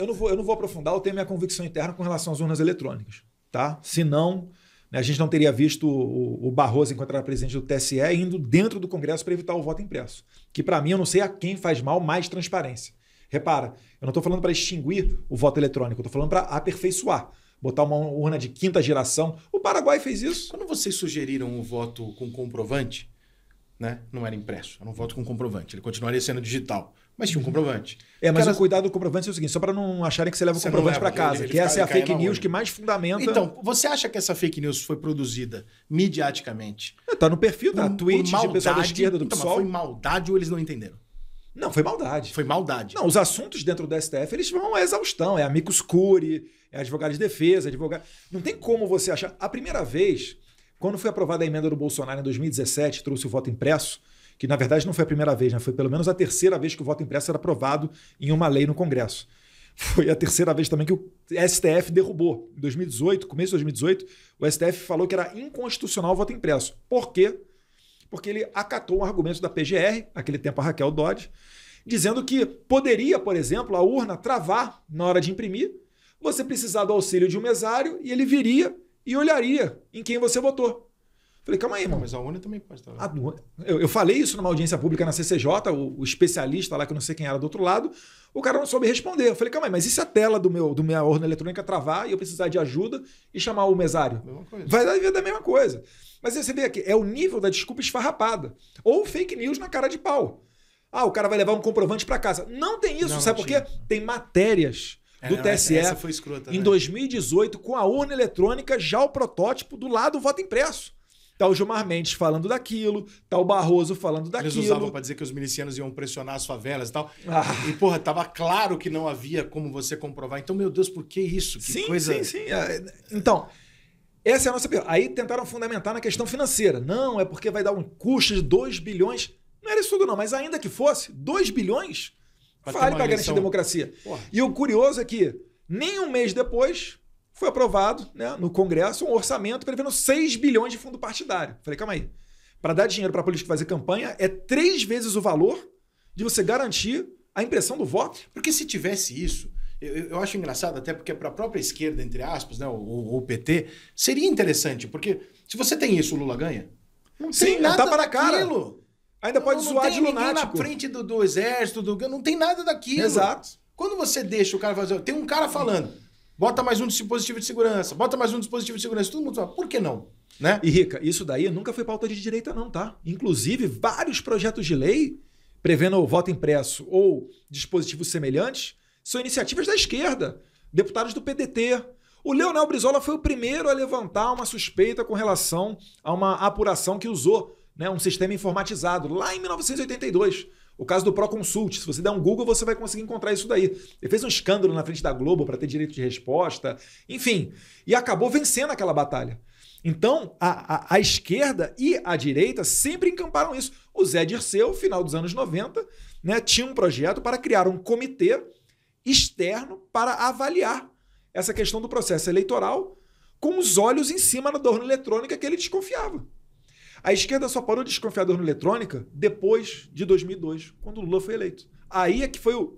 eu não vou, eu não vou aprofundar, eu tenho minha convicção interna com relação às urnas eletrônicas. Tá? não né, a gente não teria visto o, o Barroso encontrar presidente do TSE indo dentro do Congresso para evitar o voto impresso. Que para mim eu não sei a quem faz mal mais transparência. Repara, eu não estou falando para extinguir o voto eletrônico, estou falando para aperfeiçoar. Botar uma urna de quinta geração. O Paraguai fez isso. Quando vocês sugeriram o voto com comprovante, né? Não era impresso. Eu não voto com comprovante. Ele continuaria sendo digital, mas tinha um comprovante. É, mas o cuidado do comprovante é o seguinte, só para não acharem que você leva o comprovante para casa, que essa é a fake news que mais fundamenta. Então, você acha que essa fake news foi produzida midiaticamente? Está é, no perfil da um, Twitch maldade, de pessoal da esquerda do então, Mas Foi maldade ou eles não entenderam? Não, foi maldade. Foi maldade. Não, os assuntos dentro do STF, eles vão à exaustão. É amicus curi, é advogado de defesa, advogado... Não tem como você achar... A primeira vez, quando foi aprovada a emenda do Bolsonaro em 2017, trouxe o voto impresso, que na verdade não foi a primeira vez, né? foi pelo menos a terceira vez que o voto impresso era aprovado em uma lei no Congresso. Foi a terceira vez também que o STF derrubou. Em 2018, começo de 2018, o STF falou que era inconstitucional o voto impresso. Por quê? Porque ele acatou um argumento da PGR, aquele tempo a Raquel Dodge, dizendo que poderia, por exemplo, a urna travar na hora de imprimir, você precisar do auxílio de um mesário e ele viria e olharia em quem você votou. Falei, calma aí, irmão. Mas a ONU também pode estar. Lá. Eu, eu, falei isso numa audiência pública na CCJ, o, o, especialista lá, que eu não sei quem era do outro lado, o cara não soube responder. Eu falei, calma aí, mas e se a tela do meu do minha urna eletrônica travar e eu precisar de ajuda e chamar o mesário? Vai dar, vai dar a mesma coisa. Mas você vê aqui, é o nível da desculpa esfarrapada. Ou fake news na cara de pau. Ah, o cara vai levar um comprovante para casa. Não tem isso, não, sabe por quê? Tem matérias é, do é, TSE escrota, né? em né? 2018 com a urna eletrônica já o protótipo do lado do voto impresso. Tá o Gilmar Mendes falando daquilo, tá o Barroso falando daquilo. Eles usavam para dizer que os milicianos iam pressionar as favelas e tal. Ah. E, porra, tava claro que não havia como você comprovar. Então, meu Deus, por que isso? Que sim, coisa... sim, sim. Ah, é, então, essa é a nossa... Aí tentaram fundamentar na questão financeira. Não, é porque vai dar um custo de 2 bilhões. Não era isso tudo não, mas ainda que fosse, 2 bilhões Pra fale para garantir a democracia. Porra. E o curioso é que, nem um mês depois, foi aprovado né, no Congresso um orçamento prevendo 6 bilhões de fundo partidário. Falei, calma aí. Para dar dinheiro para político fazer campanha é três vezes o valor de você garantir a impressão do voto. Porque se tivesse isso, eu, eu acho engraçado, até porque para a própria esquerda, entre aspas, né, o, o PT, seria interessante, porque se você tem isso, o Lula ganha. Não Sim, tem é nada não tapa na cara. Aquilo. Ainda pode não, não zoar de lunático. Não tem ninguém na frente do, do exército, do, não tem nada daquilo. Exato. Quando você deixa o cara fazer... Tem um cara falando, bota mais um dispositivo de segurança, bota mais um dispositivo de segurança. Todo mundo fala, por que não? Né? E Rica, isso daí nunca foi pauta de direita não, tá? Inclusive, vários projetos de lei prevendo o voto impresso ou dispositivos semelhantes são iniciativas da esquerda, deputados do PDT, o Leonel Brizola foi o primeiro a levantar uma suspeita com relação a uma apuração que usou né, um sistema informatizado lá em 1982. O caso do Proconsult, se você der um Google, você vai conseguir encontrar isso daí. Ele fez um escândalo na frente da Globo para ter direito de resposta, enfim, e acabou vencendo aquela batalha. Então, a, a, a, esquerda e a direita sempre encamparam isso. O Zé Dirceu, final dos anos 90, né, tinha um projeto para criar um comitê externo para avaliar essa questão do processo eleitoral com os olhos em cima da dorna eletrônica que ele desconfiava. A esquerda só parou de desconfiar da urna eletrônica depois de 2002, quando o Lula foi eleito. Aí é que foi o